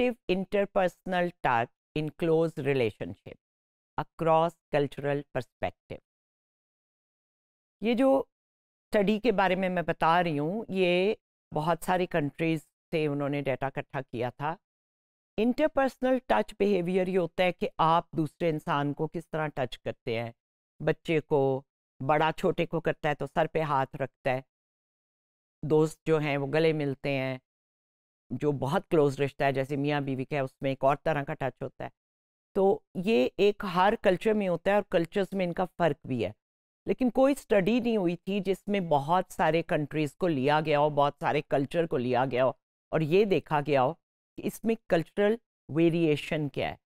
effective interpersonal touch in close relationship across cultural perspective. ये जो study के बारे में मैं बता रही हूँ ये बहुत सारी कंट्रीज से उन्होंने डाटा इकट्ठा किया था इंटरपर्सनल टच बिहेवियर ये होता है कि आप दूसरे इंसान को किस तरह टच करते हैं बच्चे को बड़ा छोटे को करता है तो सर पे हाथ रखता है दोस्त जो हैं वो गले मिलते हैं जो बहुत क्लोज रिश्ता है जैसे मियाँ बीवी का है उसमें एक और तरह का टच होता है तो ये एक हर कल्चर में होता है और कल्चर्स में इनका फ़र्क भी है लेकिन कोई स्टडी नहीं हुई थी जिसमें बहुत सारे कंट्रीज़ को लिया गया हो बहुत सारे कल्चर को लिया गया हो और ये देखा गया हो कि इसमें कल्चरल वेरिएशन क्या है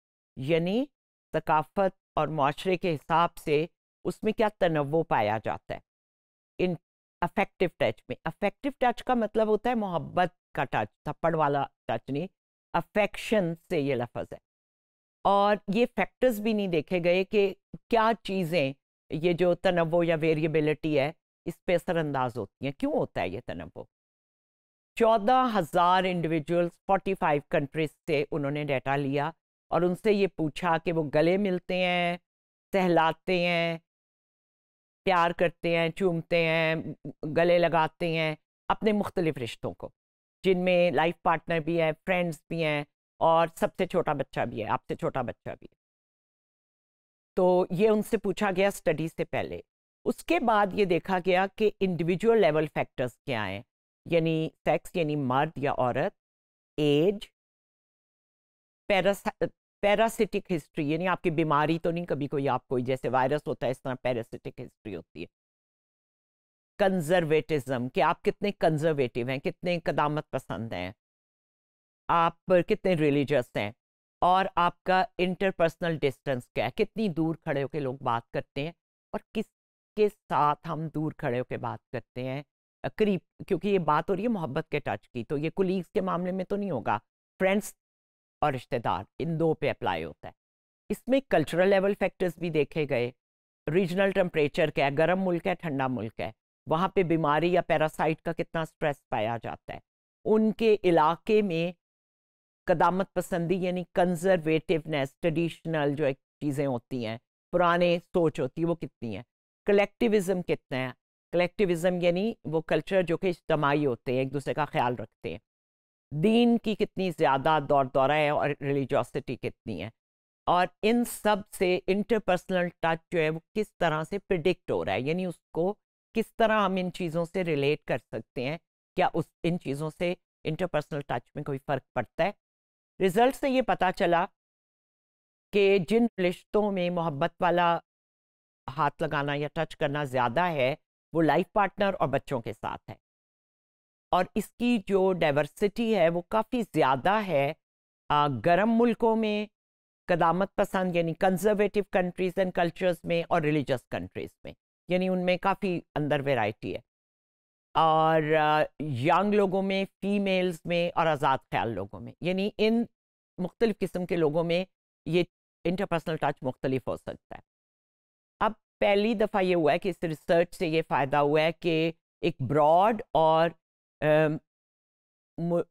यानी सकाफत और माशरे के हिसाब से उसमें क्या तनवो पाया जाता है इन अफेक्टिव टच में अफेक्टिव टच का मतलब होता है मोहब्बत का टच थप्पड़ वाला टच नहीं अफेक्शन से ये लफज है और ये फैक्टर्स भी नहीं देखे गए कि क्या चीज़ें ये जो तनवो या वेरिएबिलिटी है इस पर असरअंदाज होती हैं क्यों होता है ये तनवो चौदह हज़ार इंडिविजुअल्स फोर्टी फाइव कंट्रीज से उन्होंने डाटा लिया और उनसे ये पूछा कि वो गले मिलते हैं सहलाते हैं प्यार करते हैं चूमते हैं गले लगाते हैं अपने मुख्तलिफ रिश्तों को जिनमें लाइफ पार्टनर भी है फ्रेंड्स भी हैं और सबसे छोटा बच्चा भी है आपसे छोटा बच्चा भी है तो ये उनसे पूछा गया स्टडी से पहले उसके बाद ये देखा गया कि इंडिविजुअल लेवल फैक्टर्स क्या हैं यानी सेक्स यानी मर्द या औरत एज पैरासिटिक हिस्ट्री यानी आपकी बीमारी तो नहीं कभी कोई आप कोई जैसे वायरस होता है इस तरह पैरासिटिक हिस्ट्री होती है कंजर्वेटिज्म कि आप कितने कंजर्वेटिव हैं कितने कदामत पसंद हैं आप कितने रिलीजियस हैं और आपका इंटरपर्सनल डिस्टेंस क्या है कितनी दूर खड़े होकर लोग बात करते हैं और किसके साथ हम दूर खड़े होकर बात करते हैं करीब क्योंकि ये बात हो रही है मोहब्बत के टच की तो ये कुलीग्स के मामले में तो नहीं होगा फ्रेंड्स और रिश्तेदार इन दो पे अप्लाई होता है इसमें कल्चरल लेवल फैक्टर्स भी देखे गए रीजनल टेम्परेचर क्या है गर्म मुल्क है ठंडा मुल्क है वहाँ पे बीमारी या पैरासाइट का कितना स्ट्रेस पाया जाता है उनके इलाके में कदामत पसंदी यानी कंजर्वेटिवनेस ट्रेडिशनल जो एक चीज़ें होती हैं पुराने सोच होती है वो कितनी है कलेक्टिविज्म कितना है कलेक्टिविज़म यानी वो कल्चर जो कि इज्तमाही होते हैं एक दूसरे का ख्याल रखते हैं दीन की कितनी ज़्यादा दौर दौरा है और रिलीजॉसिटी कितनी है और इन सब से इंटरपर्सनल टच जो है वो किस तरह से प्रिडिक्ट हो रहा है यानी उसको किस तरह हम इन चीज़ों से रिलेट कर सकते हैं क्या उस इन चीज़ों से इंटरपर्सनल टच में कोई फ़र्क पड़ता है रिजल्ट से ये पता चला कि जिन रिश्तों में मोहब्बत वाला हाथ लगाना या टच करना ज़्यादा है वो लाइफ पार्टनर और बच्चों के साथ है और इसकी जो डाइवर्सिटी है वो काफ़ी ज़्यादा है गर्म मुल्कों में कदामत पसंद यानी कंजर्वेटिव कंट्रीज़ एंड कल्चर्स में और रिलीजस कंट्रीज़ में यानी उनमें काफ़ी अंदर वेराइटी है और यंग लोगों में फीमेल्स में और आज़ाद ख्याल लोगों में यानी इन मुख्तलिफ़ किस्म के लोगों में ये इंटरपर्सनल टच मुख्तलिफ हो सकता है अब पहली दफ़ा ये हुआ है कि इस रिसर्च से ये फ़ायदा हुआ है कि एक ब्रॉड और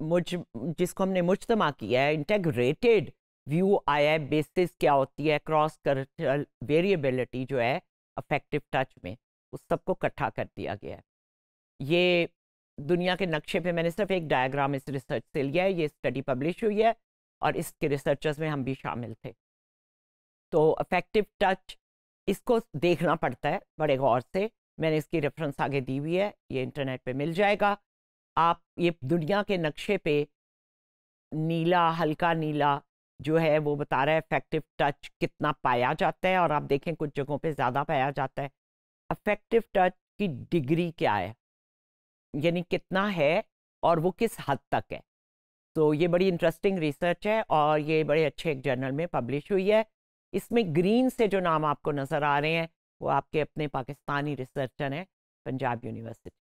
मुझ जिसको हमने मुजतमा किया है इंटेग्रेटेड व्यू आया है बेसिस क्या होती है क्रॉस कल्चरल वेरिएबिलिटी जो है अफेक्टिव टच में उस सबको इकट्ठा कर दिया गया है ये दुनिया के नक्शे पे मैंने सिर्फ एक डायग्राम इस रिसर्च से लिया है ये स्टडी पब्लिश हुई है और इसके रिसर्चर्स में हम भी शामिल थे तो अफेक्टिव टच इसको देखना पड़ता है बड़े गौर से मैंने इसकी रेफरेंस आगे दी हुई है ये इंटरनेट पे मिल जाएगा आप ये दुनिया के नक्शे पे नीला हल्का नीला जो है वो बता रहा है इफेक्टिव टच कितना पाया जाता है और आप देखें कुछ जगहों पे ज़्यादा पाया जाता है अफेक्टिव टच की डिग्री क्या है यानी कितना है और वो किस हद तक है तो ये बड़ी इंटरेस्टिंग रिसर्च है और ये बड़े अच्छे एक जर्नल में पब्लिश हुई है इसमें ग्रीन से जो नाम आपको नज़र आ रहे हैं वो आपके अपने पाकिस्तानी रिसर्चर हैं पंजाब यूनिवर्सिटी